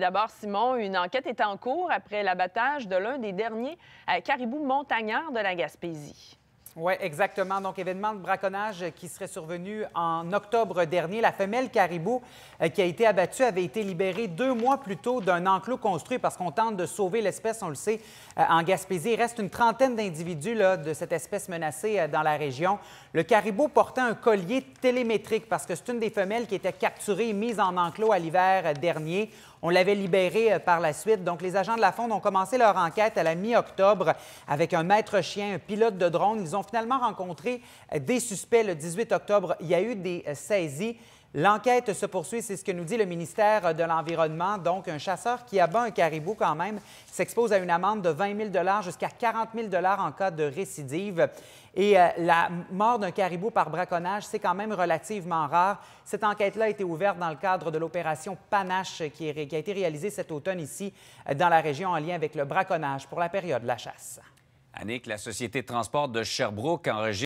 D'abord, Simon, une enquête est en cours après l'abattage de l'un des derniers euh, caribous montagnards de la Gaspésie. Oui, exactement. Donc, événement de braconnage qui serait survenu en octobre dernier. La femelle caribou euh, qui a été abattue avait été libérée deux mois plus tôt d'un enclos construit parce qu'on tente de sauver l'espèce, on le sait, euh, en Gaspésie. Il reste une trentaine d'individus de cette espèce menacée dans la région. Le caribou portait un collier télémétrique parce que c'est une des femelles qui était capturée et mise en enclos à l'hiver dernier. On l'avait libéré euh, par la suite. Donc, les agents de la Fonde ont commencé leur enquête à la mi-octobre avec un maître chien, un pilote de drone. Ils ont finalement rencontré euh, des suspects le 18 octobre. Il y a eu des euh, saisies. L'enquête se poursuit, c'est ce que nous dit le ministère de l'Environnement. Donc, un chasseur qui abat un caribou quand même s'expose à une amende de 20 000 jusqu'à 40 000 en cas de récidive. Et euh, la mort d'un caribou par braconnage, c'est quand même relativement rare. Cette enquête-là a été ouverte dans le cadre de l'opération Panache qui, qui a été réalisée cet automne ici euh, dans la région en lien avec le braconnage pour la période de la chasse. Annick, la Société de transport de Sherbrooke enregistre